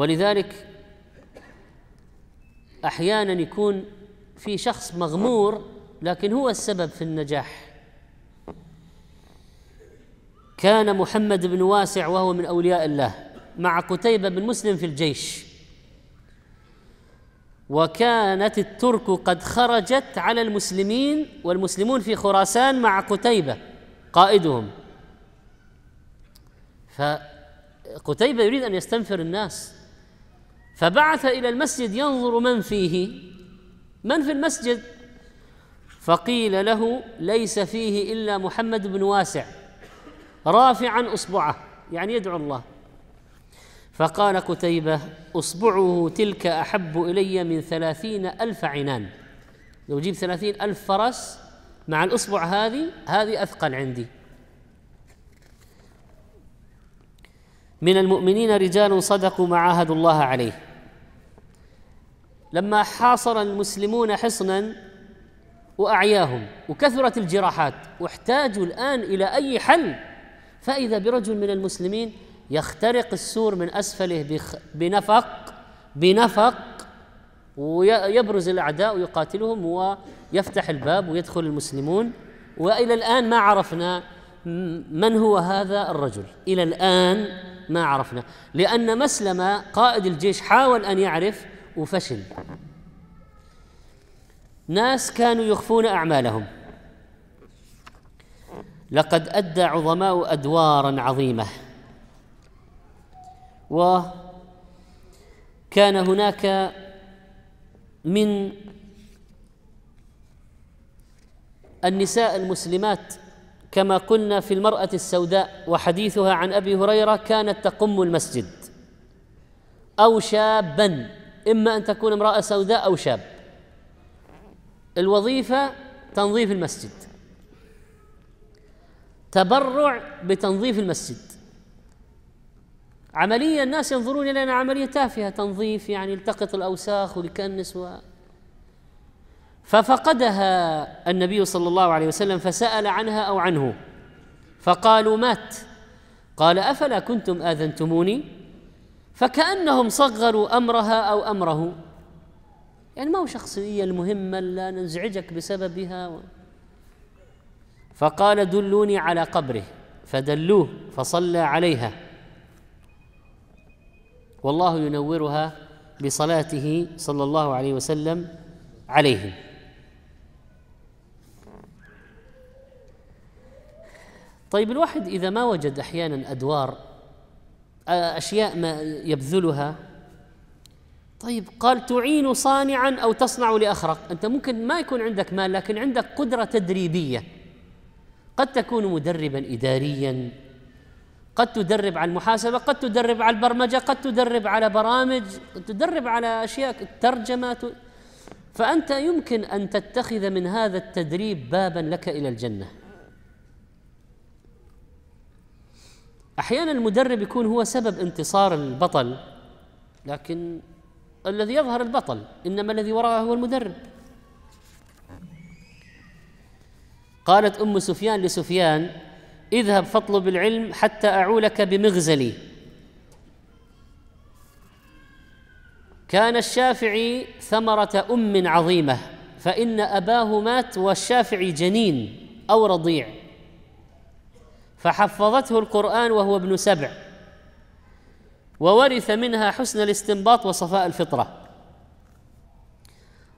ولذلك احيانا يكون في شخص مغمور لكن هو السبب في النجاح كان محمد بن واسع وهو من اولياء الله مع قتيبه بن مسلم في الجيش وكانت الترك قد خرجت على المسلمين والمسلمون في خراسان مع قتيبه قائدهم فقتيبه يريد ان يستنفر الناس فبعث إلى المسجد ينظر من فيه من في المسجد فقيل له ليس فيه إلا محمد بن واسع رافعا أصبعه يعني يدعو الله فقال قتيبة أصبعه تلك أحب إلي من ثلاثين ألف عنان لو جيب ثلاثين ألف فرس مع الأصبع هذه هذه أثقل عندي من المؤمنين رجال صدقوا ما عاهدوا الله عليه لما حاصر المسلمون حصنا واعياهم وكثرت الجراحات واحتاجوا الان الى اي حل فاذا برجل من المسلمين يخترق السور من اسفله بنفق بنفق ويبرز الاعداء ويقاتلهم ويفتح الباب ويدخل المسلمون والى الان ما عرفنا من هو هذا الرجل الى الان ما عرفنا لان مسلمه قائد الجيش حاول ان يعرف وفشل ناس كانوا يخفون أعمالهم لقد أدى عظماء أدوارا عظيمة وكان هناك من النساء المسلمات كما قلنا في المرأة السوداء وحديثها عن أبي هريرة كانت تقم المسجد أو شابا إما أن تكون امرأة سوداء أو شاب الوظيفة تنظيف المسجد تبرع بتنظيف المسجد عملية الناس ينظرون إلى عملية تافهة تنظيف يعني التقط الأوساخ ويكنس و... ففقدها النبي صلى الله عليه وسلم فسأل عنها أو عنه فقالوا مات قال أفلا كنتم آذنتموني فكأنهم صغروا أمرها أو أمره يعني ما هو شخصية المهمة لا نزعجك بسببها و... فقال دلوني على قبره فدلوه فصلى عليها والله ينورها بصلاته صلى الله عليه وسلم عليهم طيب الواحد إذا ما وجد أحيانا أدوار أشياء ما يبذلها طيب قال تعين صانعا أو تصنع لأخرق أنت ممكن ما يكون عندك مال لكن عندك قدرة تدريبية قد تكون مدربا إداريا قد تدرب على المحاسبة قد تدرب على البرمجة قد تدرب على برامج قد تدرب على أشياء ترجمة فأنت يمكن أن تتخذ من هذا التدريب بابا لك إلى الجنة احيانا المدرب يكون هو سبب انتصار البطل لكن الذي يظهر البطل انما الذي وراءه هو المدرب قالت ام سفيان لسفيان اذهب فاطلب العلم حتى اعولك بمغزلي كان الشافعي ثمره ام عظيمه فان اباه مات والشافعي جنين او رضيع فحفظته القرآن وهو ابن سبع وورث منها حسن الاستنباط وصفاء الفطرة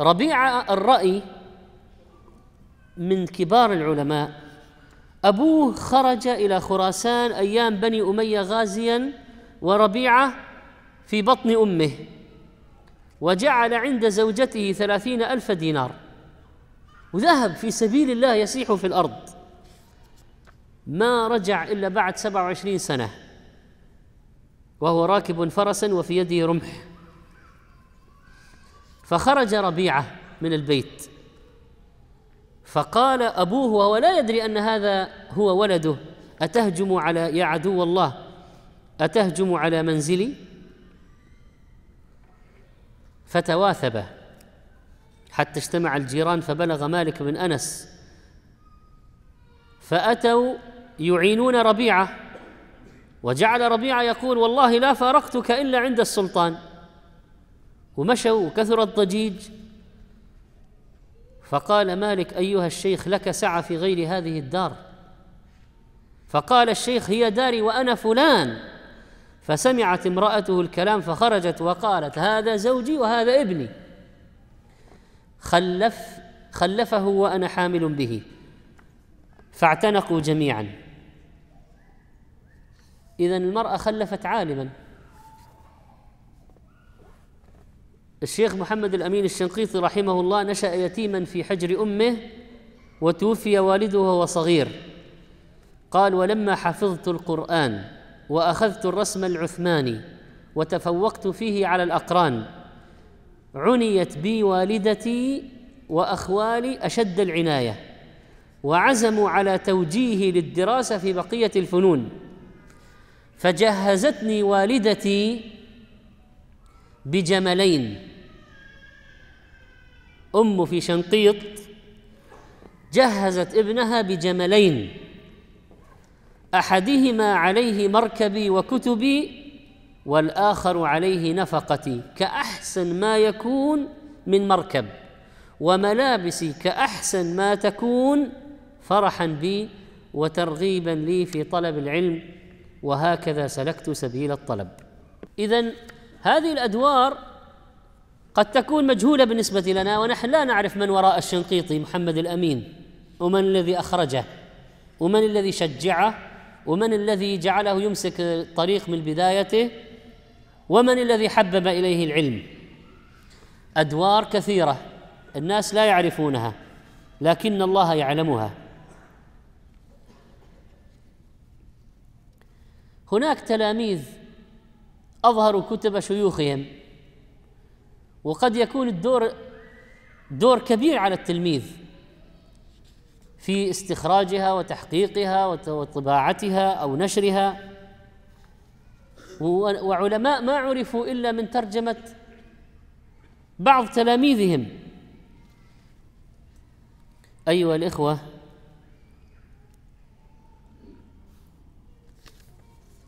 ربيع الرأي من كبار العلماء أبوه خرج إلى خراسان أيام بني أمية غازيا وربيعة في بطن أمه وجعل عند زوجته ثلاثين ألف دينار وذهب في سبيل الله يسيح في الأرض ما رجع إلا بعد 27 سنة وهو راكب فرسا وفي يده رمح فخرج ربيعة من البيت فقال أبوه وهو لا يدري أن هذا هو ولده أتهجم على يا عدو الله أتهجم على منزلي فتواثب حتى اجتمع الجيران فبلغ مالك بن أنس فأتوا يعينون ربيعه وجعل ربيعه يقول والله لا فارقتك الا عند السلطان ومشوا وكثر الضجيج فقال مالك ايها الشيخ لك سعه في غير هذه الدار فقال الشيخ هي داري وانا فلان فسمعت امراته الكلام فخرجت وقالت هذا زوجي وهذا ابني خلف خلفه وانا حامل به فاعتنقوا جميعا إذا المرأة خلفت عالما الشيخ محمد الأمين الشنقيطي رحمه الله نشأ يتيما في حجر أمه وتوفي والده وهو صغير قال ولما حفظت القرآن وأخذت الرسم العثماني وتفوقت فيه على الأقران عنيت بي والدتي واخوالي اشد العنايه وعزموا على توجيهي للدراسه في بقيه الفنون فجهزتني والدتي بجملين ام في شنقيط جهزت ابنها بجملين احدهما عليه مركبي وكتبي والاخر عليه نفقتي كاحسن ما يكون من مركب وملابسي كاحسن ما تكون فرحا بي وترغيبا لي في طلب العلم وهكذا سلكت سبيل الطلب اذا هذه الادوار قد تكون مجهوله بالنسبه لنا ونحن لا نعرف من وراء الشنقيطي محمد الامين ومن الذي اخرجه ومن الذي شجعه ومن الذي جعله يمسك الطريق من بدايته ومن الذي حبب اليه العلم ادوار كثيره الناس لا يعرفونها لكن الله يعلمها هناك تلاميذ أظهروا كتب شيوخهم وقد يكون الدور دور كبير على التلميذ في استخراجها وتحقيقها وطباعتها أو نشرها وعلماء ما عرفوا إلا من ترجمة بعض تلاميذهم أيها الإخوة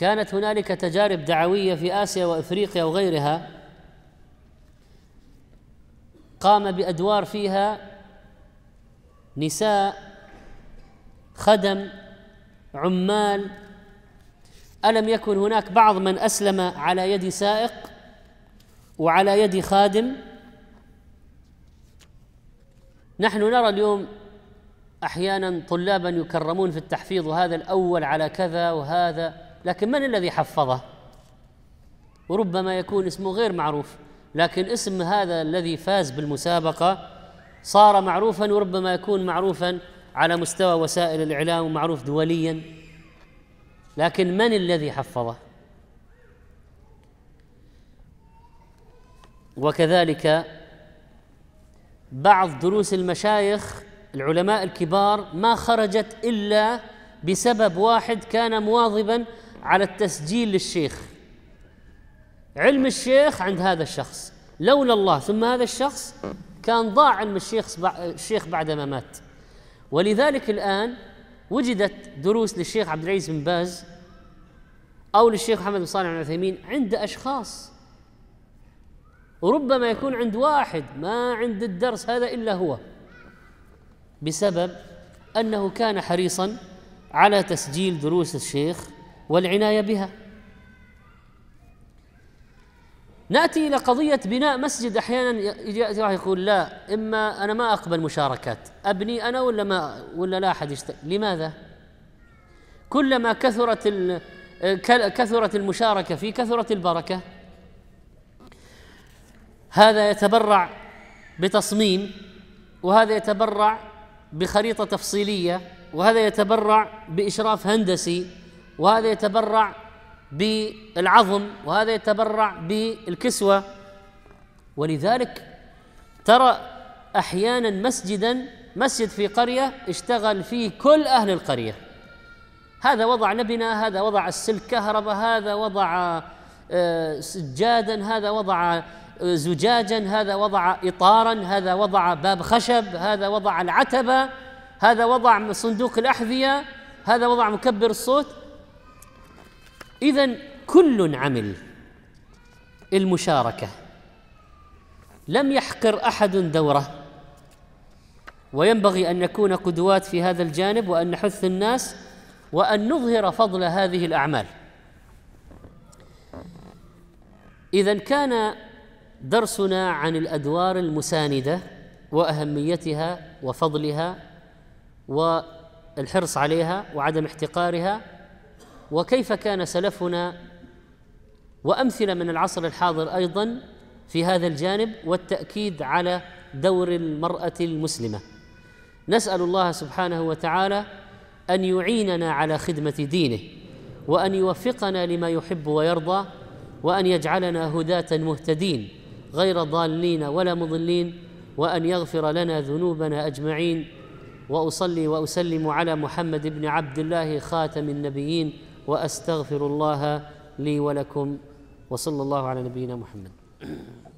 كانت هنالك تجارب دعويه في اسيا وافريقيا وغيرها قام بادوار فيها نساء خدم عمال الم يكن هناك بعض من اسلم على يد سائق وعلى يد خادم نحن نرى اليوم احيانا طلابا يكرمون في التحفيظ وهذا الاول على كذا وهذا لكن من الذي حفظه وربما يكون اسمه غير معروف لكن اسم هذا الذي فاز بالمسابقه صار معروفا وربما يكون معروفا على مستوى وسائل الاعلام ومعروف دوليا لكن من الذي حفظه وكذلك بعض دروس المشايخ العلماء الكبار ما خرجت الا بسبب واحد كان مواظبا على التسجيل للشيخ علم الشيخ عند هذا الشخص لولا الله ثم هذا الشخص كان ضاع علم الشيخ الشيخ بعد ما مات ولذلك الآن وجدت دروس للشيخ عبد العزيز بن باز أو للشيخ محمد بن صالح العثيمين عند أشخاص وربما يكون عند واحد ما عند الدرس هذا إلا هو بسبب أنه كان حريصا على تسجيل دروس الشيخ والعناية بها ناتي الى قضيه بناء مسجد احيانا ياتي يقول لا اما انا ما اقبل مشاركات ابني انا ولا ما ولا لا احد يشتري لماذا؟ كلما كثرت كثرت المشاركه فيه كثرت البركه هذا يتبرع بتصميم وهذا يتبرع بخريطه تفصيليه وهذا يتبرع باشراف هندسي وهذا يتبرع بالعظم وهذا يتبرع بالكسوة ولذلك ترى أحيانا مسجدا مسجد في قرية اشتغل فيه كل أهل القرية هذا وضع لبنة هذا وضع السلك كهرباء هذا وضع آه، سجادا هذا وضع آه، زجاجا هذا وضع إطارا هذا وضع باب خشب هذا وضع العتبة هذا وضع صندوق الأحذية هذا وضع مكبر الصوت اذا كل عمل المشاركه لم يحقر احد دوره وينبغي ان نكون قدوات في هذا الجانب وان نحث الناس وان نظهر فضل هذه الاعمال اذا كان درسنا عن الادوار المسانده واهميتها وفضلها والحرص عليها وعدم احتقارها وكيف كان سلفنا وامثله من العصر الحاضر ايضا في هذا الجانب والتاكيد على دور المراه المسلمه نسال الله سبحانه وتعالى ان يعيننا على خدمه دينه وان يوفقنا لما يحب ويرضى وان يجعلنا هداه مهتدين غير ضالين ولا مضلين وان يغفر لنا ذنوبنا اجمعين واصلي واسلم على محمد بن عبد الله خاتم النبيين واستغفر الله لي ولكم وصلى الله على نبينا محمد